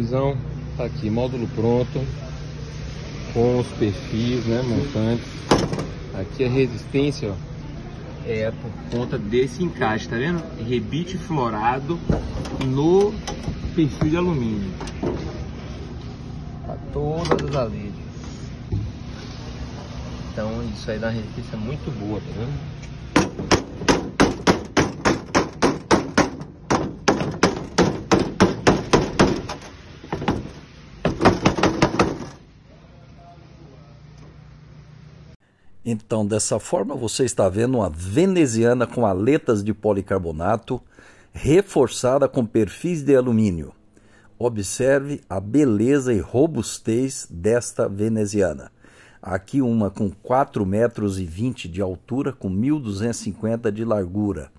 Visão tá aqui, módulo pronto, com os perfis, né, montantes. Aqui a resistência, ó, é por conta desse encaixe, tá vendo? Rebite florado no perfil de alumínio. Tá todas as alejas. Então isso aí dá uma resistência muito boa, tá vendo? Então, dessa forma, você está vendo uma veneziana com aletas de policarbonato reforçada com perfis de alumínio. Observe a beleza e robustez desta veneziana. Aqui uma com 4,20 metros de altura com 1.250 de largura.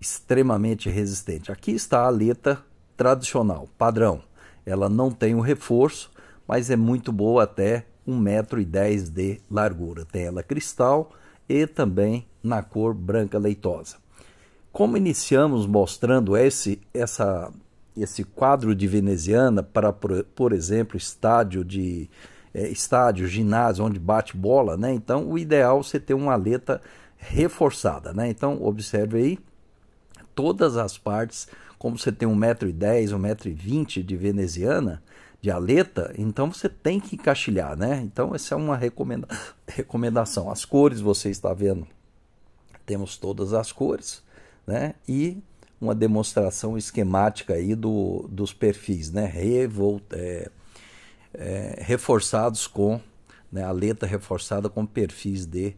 Extremamente resistente. Aqui está a aleta tradicional, padrão. Ela não tem o reforço, mas é muito boa até 1,10m de largura. Tem ela cristal e também na cor branca leitosa. Como iniciamos mostrando esse, essa, esse quadro de veneziana para, por, exemplo, estádio de é, estádio, ginásio, onde bate bola, né? Então, o ideal é você ter uma aleta reforçada, né? Então, observe aí todas as partes, como você tem 1,10m, 1,20m de veneziana, de aleta, então você tem que encaixilhar, né? Então essa é uma recomenda recomendação. As cores você está vendo, temos todas as cores, né? E uma demonstração esquemática aí do, dos perfis, né? Revolt, é, é, reforçados com né? aleta reforçada com perfis de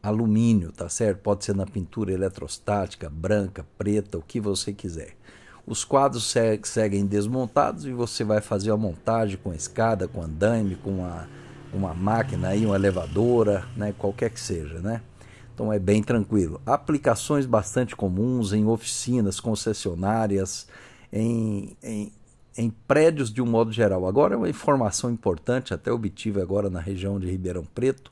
alumínio, tá certo? Pode ser na pintura eletrostática, branca, preta, o que você quiser. Os quadros seguem desmontados e você vai fazer a montagem com a escada, com andaime, com uma, uma máquina aí, uma elevadora, né? qualquer que seja, né? Então é bem tranquilo. Aplicações bastante comuns em oficinas, concessionárias, em, em, em prédios de um modo geral. Agora é uma informação importante, até obtive agora na região de Ribeirão Preto,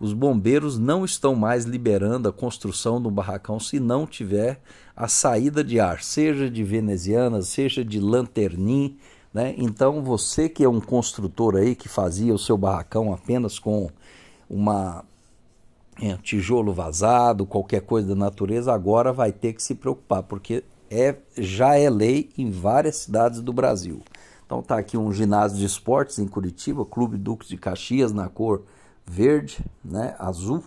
os bombeiros não estão mais liberando a construção do barracão se não tiver a saída de ar, seja de veneziana, seja de lanternim. Né? Então, você que é um construtor aí que fazia o seu barracão apenas com uma é, tijolo vazado, qualquer coisa da natureza, agora vai ter que se preocupar, porque é, já é lei em várias cidades do Brasil. Então, está aqui um ginásio de esportes em Curitiba, Clube Duques de Caxias, na cor verde, né, azul,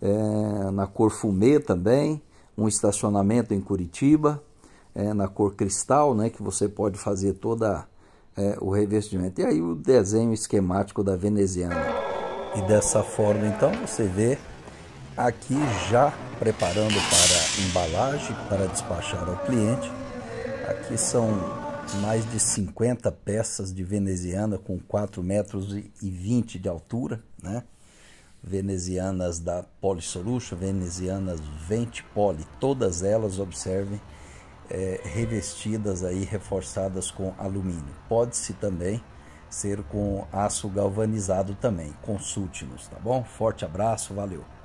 é, na cor fumê também, um estacionamento em Curitiba, é, na cor cristal, né, que você pode fazer toda é, o revestimento. E aí o desenho esquemático da veneziana. E dessa forma, então, você vê aqui já preparando para embalagem, para despachar ao cliente. Aqui são mais de 50 peças de veneziana com 4 metros e 20 de altura, né? venezianas da Polisolution, venezianas Ventipoli, todas elas, observem, é, revestidas aí, reforçadas com alumínio. Pode-se também ser com aço galvanizado também, consulte-nos, tá bom? Forte abraço, valeu!